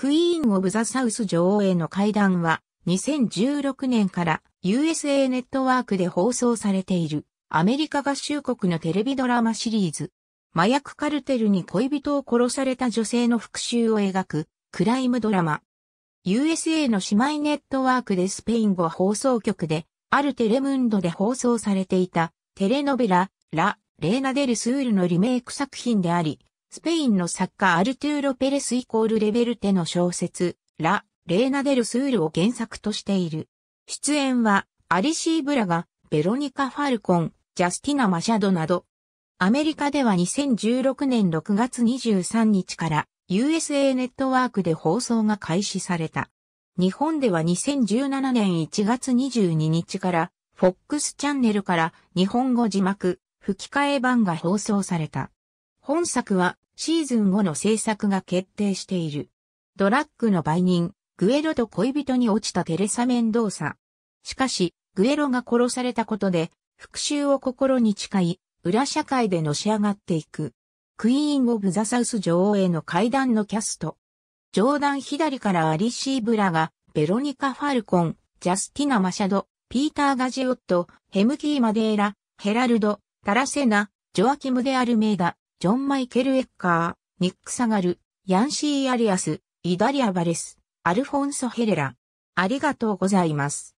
クイーン・オブ・ザ・サウス女王への会談は、2016年から USA ネットワークで放送されているアメリカ合衆国のテレビドラマシリーズ。麻薬カルテルに恋人を殺された女性の復讐を描くクライムドラマ。USA の姉妹ネットワークでスペイン語放送局でアルテレムンドで放送されていたテレノベラ、ラ・レーナデルスールのリメイク作品であり、スペインの作家アルトゥーロ・ペレスイコールレベルテの小説、ラ・レーナ・デル・スールを原作としている。出演は、アリシー・ブラガ、ベロニカ・ファルコン、ジャスティナ・マシャドなど。アメリカでは2016年6月23日から USA ネットワークで放送が開始された。日本では2017年1月22日から FOX チャンネルから日本語字幕、吹き替え版が放送された。本作はシーズン後の制作が決定している。ドラッグの売人、グエロと恋人に落ちたテレサ・メンドーサ。しかし、グエロが殺されたことで、復讐を心に誓い、裏社会でのし上がっていく。クイーン・オブ・ザ・サウス女王への階段のキャスト。上段左からアリシー・ブラが、ベロニカ・ファルコン、ジャスティナ・マシャド、ピーター・ガジオット、ヘムキー・マデーラ、ヘラルド、タラセナ、ジョアキム・デ・アルメイダ、ジョン・マイケル・エッカー、ニック・サガル、ヤンシー・アリアス、イダリア・バレス、アルフォンソ・ヘレラ。ありがとうございます。